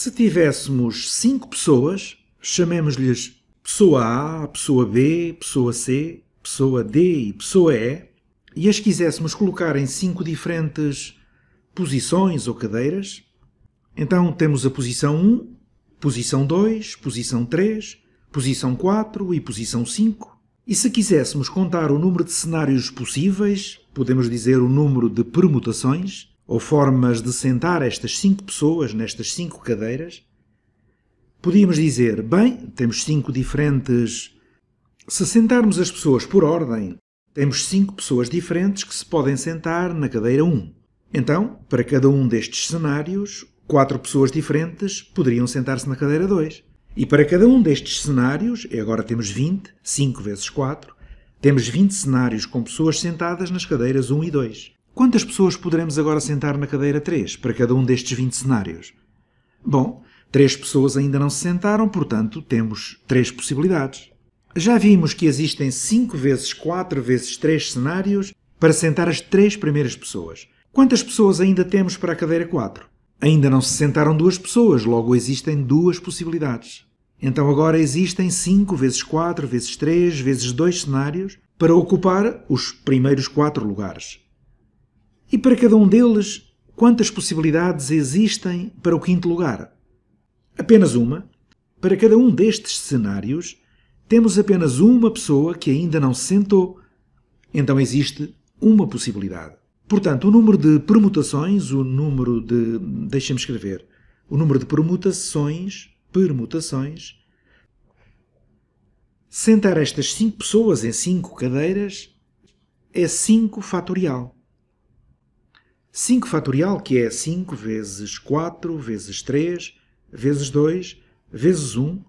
Se tivéssemos cinco pessoas, chamemos-lhes pessoa A, pessoa B, pessoa C, pessoa D e pessoa E, e as quiséssemos colocar em cinco diferentes posições ou cadeiras, então temos a posição 1, posição 2, posição 3, posição 4 e posição 5. E se quiséssemos contar o número de cenários possíveis, podemos dizer o número de permutações, ou formas de sentar estas cinco pessoas nestas cinco cadeiras, podíamos dizer: bem, temos cinco diferentes. Se sentarmos as pessoas por ordem, temos cinco pessoas diferentes que se podem sentar na cadeira 1. Então, para cada um destes cenários, quatro pessoas diferentes poderiam sentar-se na cadeira 2. E para cada um destes cenários, e agora temos 20, 5 vezes 4, temos 20 cenários com pessoas sentadas nas cadeiras 1 e 2. Quantas pessoas poderemos agora sentar na cadeira 3 para cada um destes 20 cenários? Bom, três pessoas ainda não se sentaram, portanto, temos três possibilidades. Já vimos que existem 5 vezes 4 vezes 3 cenários para sentar as três primeiras pessoas. Quantas pessoas ainda temos para a cadeira 4? Ainda não se sentaram duas pessoas, logo existem duas possibilidades. Então agora existem 5 vezes 4 vezes 3 vezes 2 cenários para ocupar os primeiros 4 lugares. E para cada um deles, quantas possibilidades existem para o quinto lugar? Apenas uma. Para cada um destes cenários, temos apenas uma pessoa que ainda não se sentou. Então existe uma possibilidade. Portanto, o número de permutações, o número de. deixem me escrever. O número de permutações, permutações. Sentar estas cinco pessoas em cinco cadeiras é 5 fatorial. 5 fatorial, que é 5 vezes 4 vezes 3 vezes 2 vezes 1,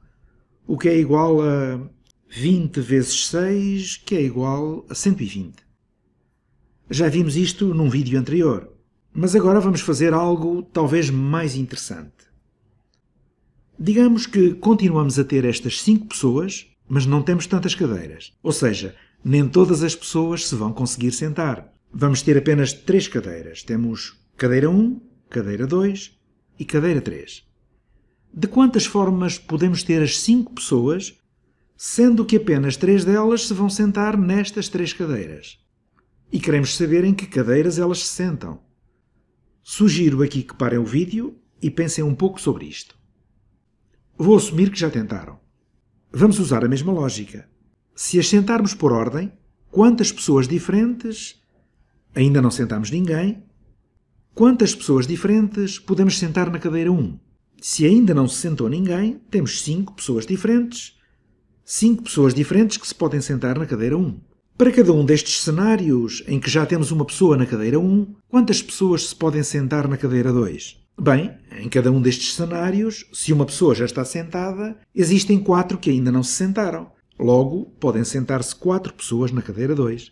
o que é igual a 20 vezes 6, que é igual a 120. Já vimos isto num vídeo anterior, mas agora vamos fazer algo talvez mais interessante. Digamos que continuamos a ter estas 5 pessoas, mas não temos tantas cadeiras. Ou seja, nem todas as pessoas se vão conseguir sentar vamos ter apenas três cadeiras. Temos cadeira 1, cadeira 2 e cadeira 3. De quantas formas podemos ter as cinco pessoas, sendo que apenas três delas se vão sentar nestas três cadeiras? E queremos saber em que cadeiras elas se sentam. Sugiro aqui que parem o vídeo e pensem um pouco sobre isto. Vou assumir que já tentaram. Vamos usar a mesma lógica. Se as sentarmos por ordem, quantas pessoas diferentes Ainda não sentamos ninguém. Quantas pessoas diferentes podemos sentar na cadeira 1? Se ainda não se sentou ninguém, temos 5 pessoas diferentes. 5 pessoas diferentes que se podem sentar na cadeira 1. Para cada um destes cenários, em que já temos uma pessoa na cadeira 1, quantas pessoas se podem sentar na cadeira 2? Bem, em cada um destes cenários, se uma pessoa já está sentada, existem quatro que ainda não se sentaram. Logo, podem sentar-se quatro pessoas na cadeira 2.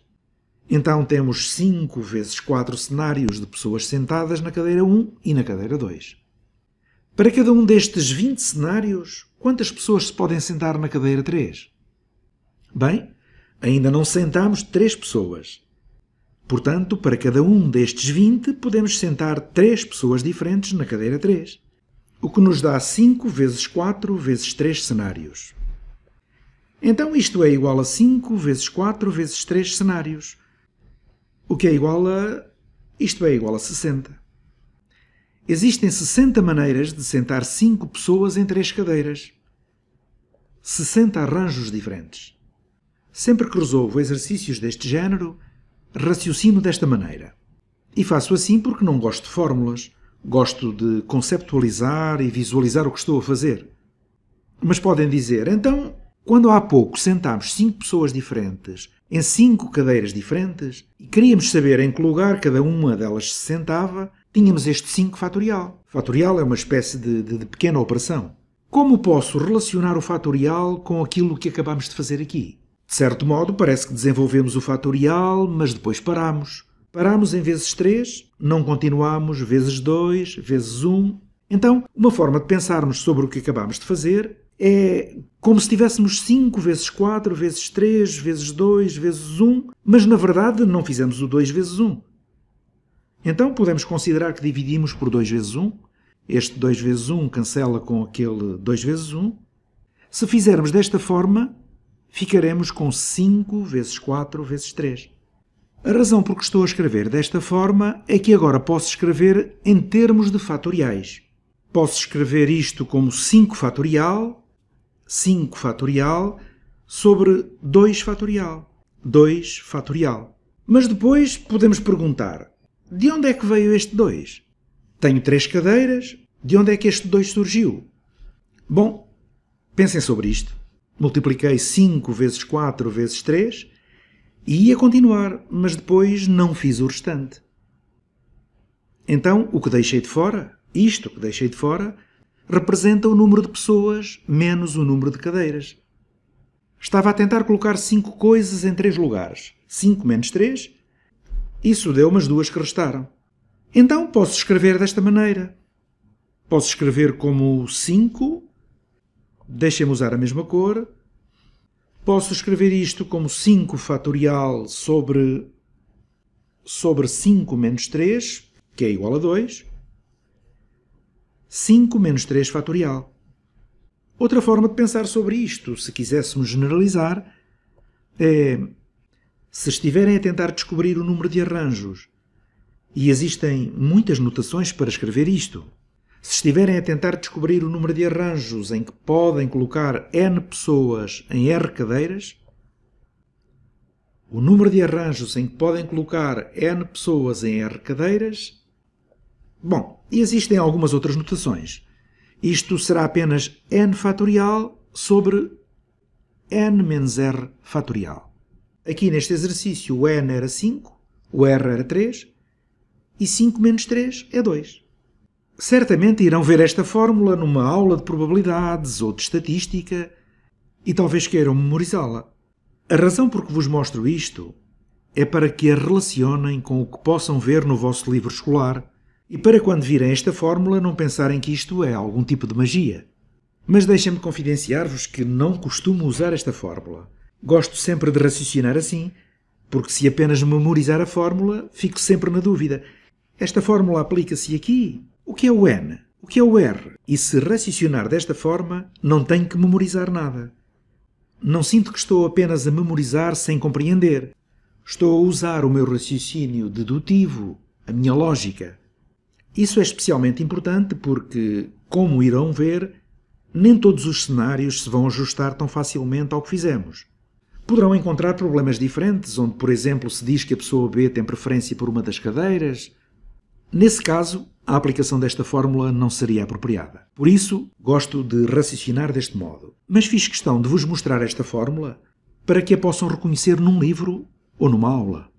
Então temos 5 vezes 4 cenários de pessoas sentadas na cadeira 1 e na cadeira 2. Para cada um destes 20 cenários, quantas pessoas se podem sentar na cadeira 3? Bem, ainda não sentamos 3 pessoas. Portanto, para cada um destes 20, podemos sentar 3 pessoas diferentes na cadeira 3, o que nos dá 5 vezes 4 vezes 3 cenários. Então isto é igual a 5 vezes 4 vezes 3 cenários, o que é igual a. Isto é igual a 60. Existem 60 maneiras de sentar 5 pessoas em 3 cadeiras. 60 arranjos diferentes. Sempre que resolvo exercícios deste género, raciocino desta maneira. E faço assim porque não gosto de fórmulas, gosto de conceptualizar e visualizar o que estou a fazer. Mas podem dizer, então, quando há pouco sentámos cinco pessoas diferentes em cinco cadeiras diferentes e queríamos saber em que lugar cada uma delas se sentava, tínhamos este 5 fatorial. Fatorial é uma espécie de, de, de pequena operação. Como posso relacionar o fatorial com aquilo que acabamos de fazer aqui? De certo modo, parece que desenvolvemos o fatorial, mas depois paramos. Paramos em vezes 3, não continuamos, vezes 2, vezes 1. Então, uma forma de pensarmos sobre o que acabamos de fazer é como se tivéssemos 5 vezes 4, vezes 3, vezes 2, vezes 1, mas na verdade não fizemos o 2 vezes 1. Então podemos considerar que dividimos por 2 vezes 1. Este 2 vezes 1 cancela com aquele 2 vezes 1. Se fizermos desta forma, ficaremos com 5 vezes 4 vezes 3. A razão por que estou a escrever desta forma é que agora posso escrever em termos de fatoriais. Posso escrever isto como 5 fatorial 5 fatorial sobre 2 fatorial. 2 fatorial. Mas depois podemos perguntar: de onde é que veio este 2? Tenho três cadeiras, de onde é que este 2 surgiu? Bom, pensem sobre isto. Multipliquei 5 vezes 4 vezes 3 e ia continuar, mas depois não fiz o restante. Então, o que deixei de fora, isto que deixei de fora, representa o número de pessoas menos o número de cadeiras. Estava a tentar colocar cinco coisas em três lugares. Cinco menos três. Isso deu umas duas que restaram. Então posso escrever desta maneira. Posso escrever como 5. Deixem-me usar a mesma cor. Posso escrever isto como 5 fatorial sobre, sobre 5 menos 3, que é igual a 2. 5 menos 3 fatorial. Outra forma de pensar sobre isto, se quiséssemos generalizar, é se estiverem a tentar descobrir o número de arranjos, e existem muitas notações para escrever isto, se estiverem a tentar descobrir o número de arranjos em que podem colocar N pessoas em R cadeiras, o número de arranjos em que podem colocar N pessoas em R cadeiras Bom, e existem algumas outras notações. Isto será apenas n fatorial sobre n menos r fatorial. Aqui neste exercício o n era 5, o r era 3 e 5 menos 3 é 2. Certamente irão ver esta fórmula numa aula de probabilidades ou de estatística e talvez queiram memorizá-la. A razão por que vos mostro isto é para que a relacionem com o que possam ver no vosso livro escolar e para quando virem esta fórmula, não pensarem que isto é algum tipo de magia. Mas deixem-me confidenciar-vos que não costumo usar esta fórmula. Gosto sempre de raciocinar assim, porque se apenas memorizar a fórmula, fico sempre na dúvida. Esta fórmula aplica-se aqui? O que é o N? O que é o R? E se raciocinar desta forma, não tenho que memorizar nada. Não sinto que estou apenas a memorizar sem compreender. Estou a usar o meu raciocínio dedutivo, a minha lógica. Isso é especialmente importante porque, como irão ver, nem todos os cenários se vão ajustar tão facilmente ao que fizemos. Poderão encontrar problemas diferentes, onde, por exemplo, se diz que a pessoa B tem preferência por uma das cadeiras. Nesse caso, a aplicação desta fórmula não seria apropriada. Por isso, gosto de raciocinar deste modo. Mas fiz questão de vos mostrar esta fórmula para que a possam reconhecer num livro ou numa aula.